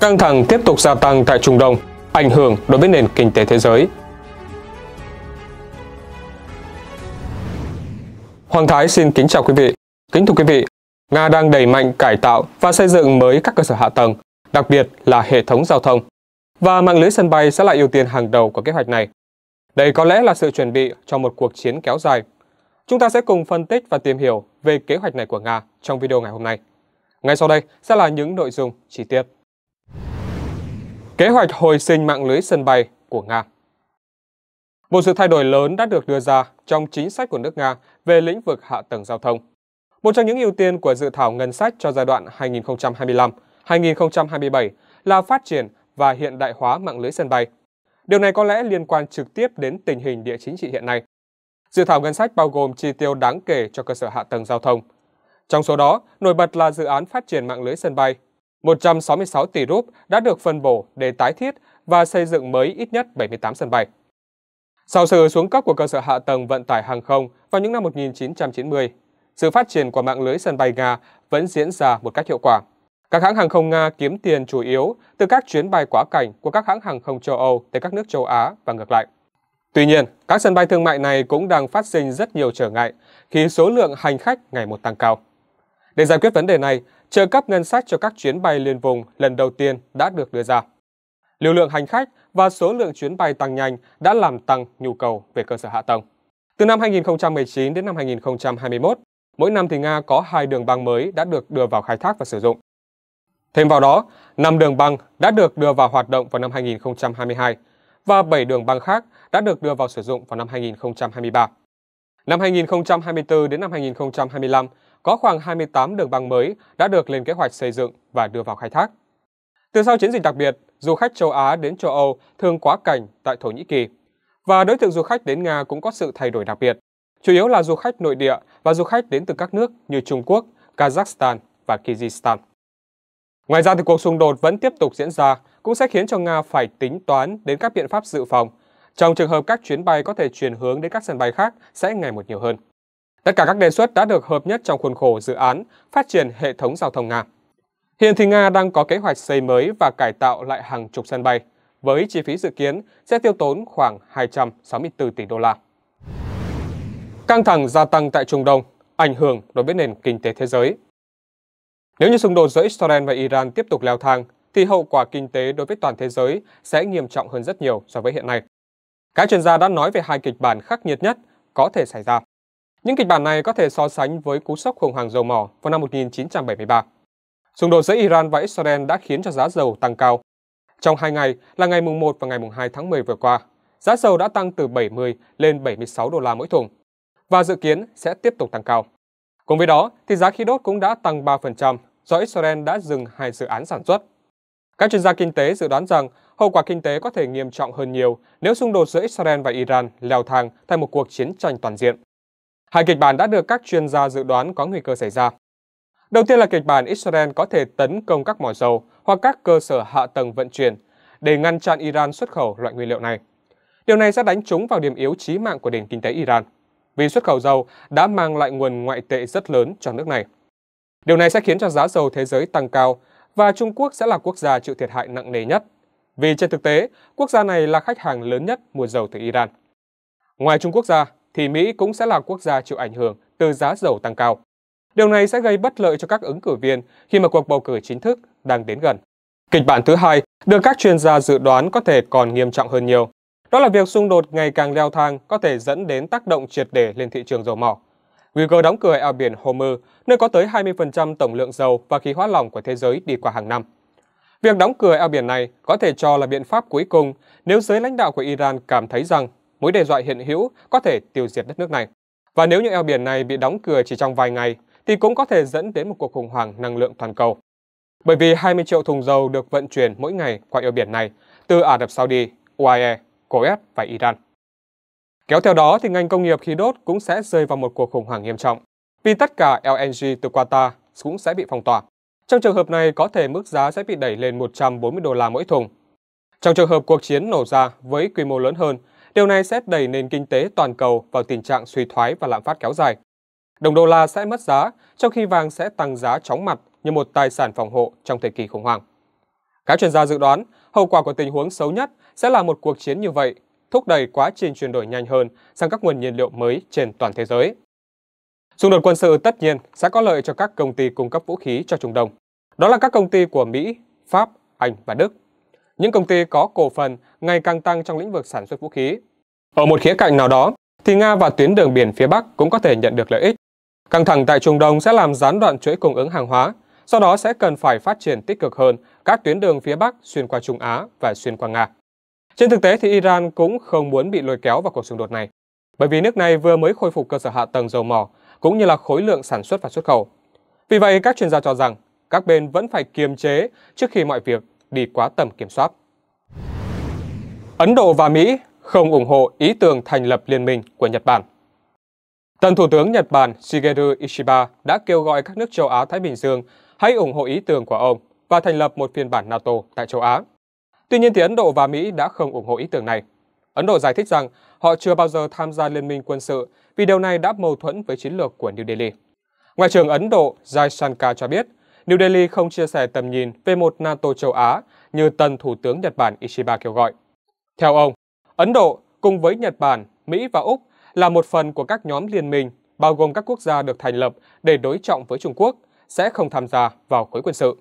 Căng thẳng tiếp tục gia tăng tại Trung Đông, ảnh hưởng đối với nền kinh tế thế giới. Hoàng Thái xin kính chào quý vị. Kính thưa quý vị, Nga đang đẩy mạnh cải tạo và xây dựng mới các cơ sở hạ tầng, đặc biệt là hệ thống giao thông. Và mạng lưới sân bay sẽ là ưu tiên hàng đầu của kế hoạch này. Đây có lẽ là sự chuẩn bị cho một cuộc chiến kéo dài. Chúng ta sẽ cùng phân tích và tìm hiểu về kế hoạch này của Nga trong video ngày hôm nay. Ngay sau đây sẽ là những nội dung chi tiết kế hoạch hồi sinh mạng lưới sân bay của Nga. Một sự thay đổi lớn đã được đưa ra trong chính sách của nước Nga về lĩnh vực hạ tầng giao thông. Một trong những ưu tiên của dự thảo ngân sách cho giai đoạn 2025-2027 là phát triển và hiện đại hóa mạng lưới sân bay. Điều này có lẽ liên quan trực tiếp đến tình hình địa chính trị hiện nay. Dự thảo ngân sách bao gồm chi tiêu đáng kể cho cơ sở hạ tầng giao thông. Trong số đó, nổi bật là dự án phát triển mạng lưới sân bay 166 tỷ rúp đã được phân bổ để tái thiết và xây dựng mới ít nhất 78 sân bay. Sau sự xuống cấp của cơ sở hạ tầng vận tải hàng không vào những năm 1990, sự phát triển của mạng lưới sân bay Nga vẫn diễn ra một cách hiệu quả. Các hãng hàng không Nga kiếm tiền chủ yếu từ các chuyến bay quá cảnh của các hãng hàng không châu Âu tới các nước châu Á và ngược lại. Tuy nhiên, các sân bay thương mại này cũng đang phát sinh rất nhiều trở ngại khi số lượng hành khách ngày một tăng cao. Để giải quyết vấn đề này, trợ cấp ngân sách cho các chuyến bay liên vùng lần đầu tiên đã được đưa ra. Lưu lượng hành khách và số lượng chuyến bay tăng nhanh đã làm tăng nhu cầu về cơ sở hạ tầng. Từ năm 2019 đến năm 2021, mỗi năm thì Nga có hai đường băng mới đã được đưa vào khai thác và sử dụng. Thêm vào đó, 5 đường băng đã được đưa vào hoạt động vào năm 2022 và 7 đường băng khác đã được đưa vào sử dụng vào năm 2023. Năm 2024 đến năm 2025, có khoảng 28 đường băng mới đã được lên kế hoạch xây dựng và đưa vào khai thác. Từ sau chiến dịch đặc biệt, du khách châu Á đến châu Âu thường quá cảnh tại Thổ Nhĩ Kỳ. Và đối tượng du khách đến Nga cũng có sự thay đổi đặc biệt, chủ yếu là du khách nội địa và du khách đến từ các nước như Trung Quốc, Kazakhstan và Kyrgyzstan. Ngoài ra thì cuộc xung đột vẫn tiếp tục diễn ra cũng sẽ khiến cho Nga phải tính toán đến các biện pháp dự phòng, trong trường hợp các chuyến bay có thể chuyển hướng đến các sân bay khác sẽ ngày một nhiều hơn. Tất cả các đề xuất đã được hợp nhất trong khuôn khổ dự án phát triển hệ thống giao thông Nga. Hiện thì Nga đang có kế hoạch xây mới và cải tạo lại hàng chục sân bay, với chi phí dự kiến sẽ tiêu tốn khoảng 264 tỷ đô la. Căng thẳng gia tăng tại Trung Đông, ảnh hưởng đối với nền kinh tế thế giới. Nếu như xung đột giữa Israel và Iran tiếp tục leo thang, thì hậu quả kinh tế đối với toàn thế giới sẽ nghiêm trọng hơn rất nhiều so với hiện nay. Các chuyên gia đã nói về hai kịch bản khắc nghiệt nhất có thể xảy ra. Những kịch bản này có thể so sánh với cú sốc khủng hoảng dầu mỏ vào năm 1973. Xung đột giữa Iran và Israel đã khiến cho giá dầu tăng cao. Trong hai ngày là ngày mùng 1 và ngày mùng 2 tháng 10 vừa qua, giá dầu đã tăng từ 70 lên 76 đô la mỗi thùng và dự kiến sẽ tiếp tục tăng cao. Cùng với đó, thì giá khí đốt cũng đã tăng 3% do Israel đã dừng hai dự án sản xuất. Các chuyên gia kinh tế dự đoán rằng hậu quả kinh tế có thể nghiêm trọng hơn nhiều nếu xung đột giữa Israel và Iran leo thang thành một cuộc chiến tranh toàn diện. Hai kịch bản đã được các chuyên gia dự đoán có nguy cơ xảy ra. Đầu tiên là kịch bản Israel có thể tấn công các mỏ dầu hoặc các cơ sở hạ tầng vận chuyển để ngăn chặn Iran xuất khẩu loại nguyên liệu này. Điều này sẽ đánh trúng vào điểm yếu chí mạng của nền kinh tế Iran, vì xuất khẩu dầu đã mang lại nguồn ngoại tệ rất lớn cho nước này. Điều này sẽ khiến cho giá dầu thế giới tăng cao và Trung Quốc sẽ là quốc gia chịu thiệt hại nặng nề nhất, vì trên thực tế, quốc gia này là khách hàng lớn nhất mua dầu từ Iran. Ngoài Trung Quốc ra, thì Mỹ cũng sẽ là quốc gia chịu ảnh hưởng từ giá dầu tăng cao. Điều này sẽ gây bất lợi cho các ứng cử viên khi mà cuộc bầu cử chính thức đang đến gần. Kịch bản thứ hai được các chuyên gia dự đoán có thể còn nghiêm trọng hơn nhiều. Đó là việc xung đột ngày càng leo thang có thể dẫn đến tác động triệt để lên thị trường dầu mỏ. Nguy cơ đóng cửa eo biển Hormuz, nơi có tới 20% tổng lượng dầu và khí hóa lỏng của thế giới đi qua hàng năm. Việc đóng cửa eo biển này có thể cho là biện pháp cuối cùng nếu giới lãnh đạo của Iran cảm thấy rằng mối đe dọa hiện hữu có thể tiêu diệt đất nước này. Và nếu những eo biển này bị đóng cửa chỉ trong vài ngày, thì cũng có thể dẫn đến một cuộc khủng hoảng năng lượng toàn cầu. Bởi vì 20 triệu thùng dầu được vận chuyển mỗi ngày qua eo biển này từ Ả Rập Saudi, UAE, Kuwait và Iran. Kéo theo đó thì ngành công nghiệp khí đốt cũng sẽ rơi vào một cuộc khủng hoảng nghiêm trọng, vì tất cả LNG từ Qatar cũng sẽ bị phong tỏa. Trong trường hợp này có thể mức giá sẽ bị đẩy lên 140 đô la mỗi thùng. Trong trường hợp cuộc chiến nổ ra với quy mô lớn hơn Điều này sẽ đẩy nền kinh tế toàn cầu vào tình trạng suy thoái và lạm phát kéo dài. Đồng đô la sẽ mất giá, trong khi vàng sẽ tăng giá chóng mặt như một tài sản phòng hộ trong thời kỳ khủng hoảng. Các chuyên gia dự đoán, hậu quả của tình huống xấu nhất sẽ là một cuộc chiến như vậy, thúc đẩy quá trình chuyển đổi nhanh hơn sang các nguồn nhiên liệu mới trên toàn thế giới. Xung đột quân sự tất nhiên sẽ có lợi cho các công ty cung cấp vũ khí cho Trung Đông. Đó là các công ty của Mỹ, Pháp, Anh và Đức những công ty có cổ phần ngày càng tăng trong lĩnh vực sản xuất vũ khí. Ở một khía cạnh nào đó, thì Nga và tuyến đường biển phía Bắc cũng có thể nhận được lợi ích. Căng thẳng tại Trung Đông sẽ làm gián đoạn chuỗi cung ứng hàng hóa, sau đó sẽ cần phải phát triển tích cực hơn các tuyến đường phía Bắc xuyên qua Trung Á và xuyên qua Nga. Trên thực tế thì Iran cũng không muốn bị lôi kéo vào cuộc xung đột này, bởi vì nước này vừa mới khôi phục cơ sở hạ tầng dầu mỏ cũng như là khối lượng sản xuất và xuất khẩu. Vì vậy, các chuyên gia cho rằng các bên vẫn phải kiềm chế trước khi mọi việc đi quá tầm kiểm soát. Ấn Độ và Mỹ không ủng hộ ý tưởng thành lập liên minh của Nhật Bản. Tân Thủ tướng Nhật Bản Shigeru Ishiba đã kêu gọi các nước châu Á-Thái Bình Dương hãy ủng hộ ý tưởng của ông và thành lập một phiên bản NATO tại châu Á. Tuy nhiên thì Ấn Độ và Mỹ đã không ủng hộ ý tưởng này. Ấn Độ giải thích rằng họ chưa bao giờ tham gia liên minh quân sự vì điều này đã mâu thuẫn với chiến lược của New Delhi. Ngoại trưởng Ấn Độ Jai Shankar cho biết New Delhi không chia sẻ tầm nhìn về một NATO châu Á như tân Thủ tướng Nhật Bản Ishiba kêu gọi. Theo ông, Ấn Độ cùng với Nhật Bản, Mỹ và Úc là một phần của các nhóm liên minh, bao gồm các quốc gia được thành lập để đối trọng với Trung Quốc, sẽ không tham gia vào khối quân sự.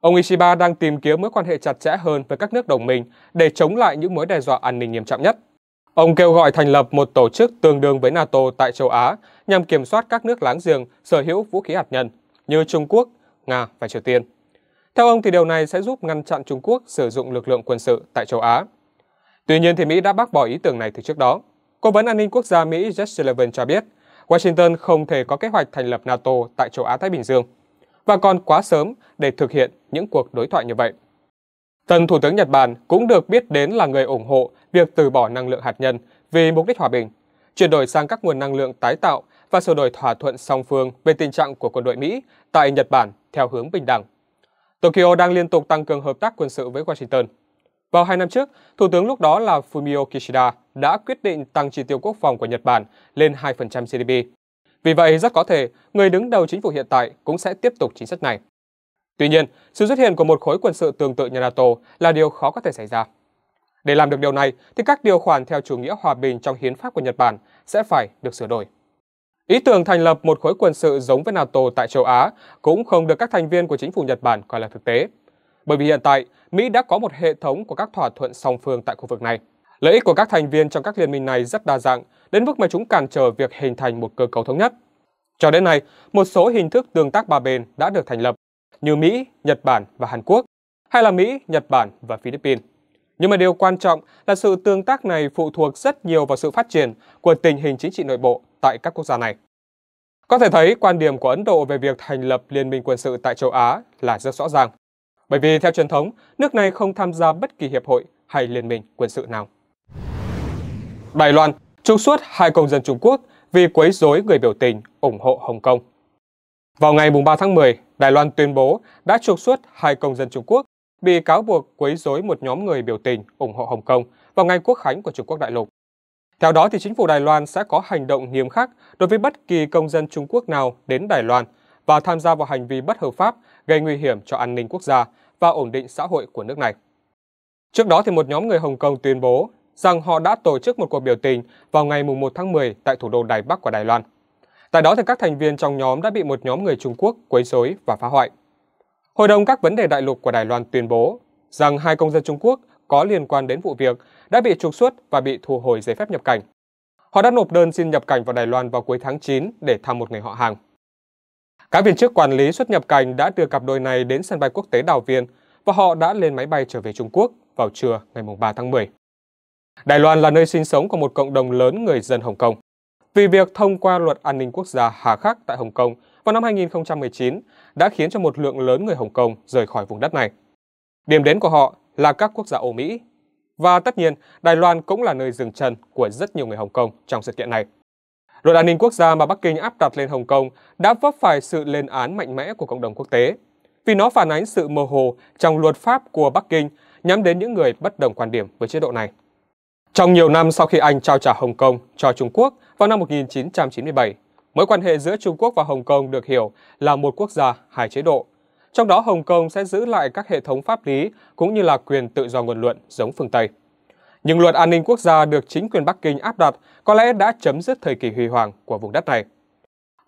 Ông Ishiba đang tìm kiếm mối quan hệ chặt chẽ hơn với các nước đồng minh để chống lại những mối đe dọa an ninh nghiêm trọng nhất. Ông kêu gọi thành lập một tổ chức tương đương với NATO tại châu Á nhằm kiểm soát các nước láng giềng sở hữu vũ khí hạt nhân như Trung Quốc, Nga và Triều Tiên. Theo ông thì điều này sẽ giúp ngăn chặn Trung Quốc sử dụng lực lượng quân sự tại châu Á. Tuy nhiên thì Mỹ đã bác bỏ ý tưởng này từ trước đó. Cố vấn an ninh quốc gia Mỹ Jake Sullivan cho biết, Washington không thể có kế hoạch thành lập NATO tại châu Á-Thái Bình Dương và còn quá sớm để thực hiện những cuộc đối thoại như vậy. Tân Thủ tướng Nhật Bản cũng được biết đến là người ủng hộ việc từ bỏ năng lượng hạt nhân vì mục đích hòa bình, chuyển đổi sang các nguồn năng lượng tái tạo và sửa đổi thỏa thuận song phương về tình trạng của quân đội Mỹ tại Nhật Bản theo hướng bình đẳng. Tokyo đang liên tục tăng cường hợp tác quân sự với Washington. Vào hai năm trước, Thủ tướng lúc đó là Fumio Kishida đã quyết định tăng chi tiêu quốc phòng của Nhật Bản lên 2% GDP. Vì vậy, rất có thể người đứng đầu chính phủ hiện tại cũng sẽ tiếp tục chính sách này. Tuy nhiên, sự xuất hiện của một khối quân sự tương tự như NATO là điều khó có thể xảy ra. Để làm được điều này thì các điều khoản theo chủ nghĩa hòa bình trong hiến pháp của Nhật Bản sẽ phải được sửa đổi. Ý tưởng thành lập một khối quân sự giống với NATO tại châu Á cũng không được các thành viên của chính phủ Nhật Bản coi là thực tế. Bởi vì hiện tại, Mỹ đã có một hệ thống của các thỏa thuận song phương tại khu vực này. Lợi ích của các thành viên trong các liên minh này rất đa dạng, đến mức mà chúng cản trở việc hình thành một cơ cấu thống nhất. Cho đến nay, một số hình thức tương tác ba bên đã được thành lập, như Mỹ, Nhật Bản và Hàn Quốc, hay là Mỹ, Nhật Bản và Philippines. Nhưng mà điều quan trọng là sự tương tác này phụ thuộc rất nhiều vào sự phát triển của tình hình chính trị nội bộ tại các quốc gia này. Có thể thấy quan điểm của Ấn Độ về việc thành lập liên minh quân sự tại châu Á là rất rõ ràng, bởi vì theo truyền thống, nước này không tham gia bất kỳ hiệp hội hay liên minh quân sự nào. Đài Loan trục xuất hai công dân Trung Quốc vì quấy rối người biểu tình ủng hộ Hồng Kông. Vào ngày 3 tháng 10, Đài Loan tuyên bố đã trục xuất hai công dân Trung Quốc bị cáo buộc quấy rối một nhóm người biểu tình ủng hộ Hồng Kông vào ngày quốc khánh của Trung Quốc đại lục theo đó, thì chính phủ Đài Loan sẽ có hành động nghiêm khắc đối với bất kỳ công dân Trung Quốc nào đến Đài Loan và tham gia vào hành vi bất hợp pháp gây nguy hiểm cho an ninh quốc gia và ổn định xã hội của nước này. Trước đó, thì một nhóm người Hồng Kông tuyên bố rằng họ đã tổ chức một cuộc biểu tình vào ngày 1 tháng 10 tại thủ đô Đài Bắc của Đài Loan. Tại đó, thì các thành viên trong nhóm đã bị một nhóm người Trung Quốc quấy rối và phá hoại. Hội đồng các vấn đề đại lục của Đài Loan tuyên bố rằng hai công dân Trung Quốc có liên quan đến vụ việc đã bị trục xuất và bị thu hồi giấy phép nhập cảnh. Họ đã nộp đơn xin nhập cảnh vào Đài Loan vào cuối tháng 9 để thăm một người họ hàng. Các viên chức quản lý xuất nhập cảnh đã đưa cặp đôi này đến sân bay quốc tế Đào Viên và họ đã lên máy bay trở về Trung Quốc vào trưa ngày 3 tháng 10. Đài Loan là nơi sinh sống của một cộng đồng lớn người dân Hồng Kông. Vì việc thông qua luật an ninh quốc gia hà khắc tại Hồng Kông vào năm 2019 đã khiến cho một lượng lớn người Hồng Kông rời khỏi vùng đất này. Điểm đến của họ là các quốc gia Âu Mỹ, và tất nhiên, Đài Loan cũng là nơi dừng chân của rất nhiều người Hồng Kông trong sự kiện này. Luật an ninh quốc gia mà Bắc Kinh áp đặt lên Hồng Kông đã vấp phải sự lên án mạnh mẽ của cộng đồng quốc tế, vì nó phản ánh sự mơ hồ trong luật pháp của Bắc Kinh nhắm đến những người bất đồng quan điểm với chế độ này. Trong nhiều năm sau khi Anh trao trả Hồng Kông cho Trung Quốc vào năm 1997, mối quan hệ giữa Trung Quốc và Hồng Kông được hiểu là một quốc gia hai chế độ trong đó, Hồng Kông sẽ giữ lại các hệ thống pháp lý cũng như là quyền tự do ngôn luận giống phương Tây. nhưng luật an ninh quốc gia được chính quyền Bắc Kinh áp đặt có lẽ đã chấm dứt thời kỳ huy hoàng của vùng đất này.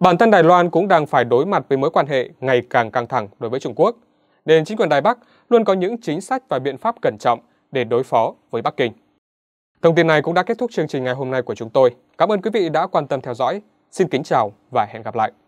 Bản thân Đài Loan cũng đang phải đối mặt với mối quan hệ ngày càng căng thẳng đối với Trung Quốc, nên chính quyền Đài Bắc luôn có những chính sách và biện pháp cẩn trọng để đối phó với Bắc Kinh. Thông tin này cũng đã kết thúc chương trình ngày hôm nay của chúng tôi. Cảm ơn quý vị đã quan tâm theo dõi. Xin kính chào và hẹn gặp lại.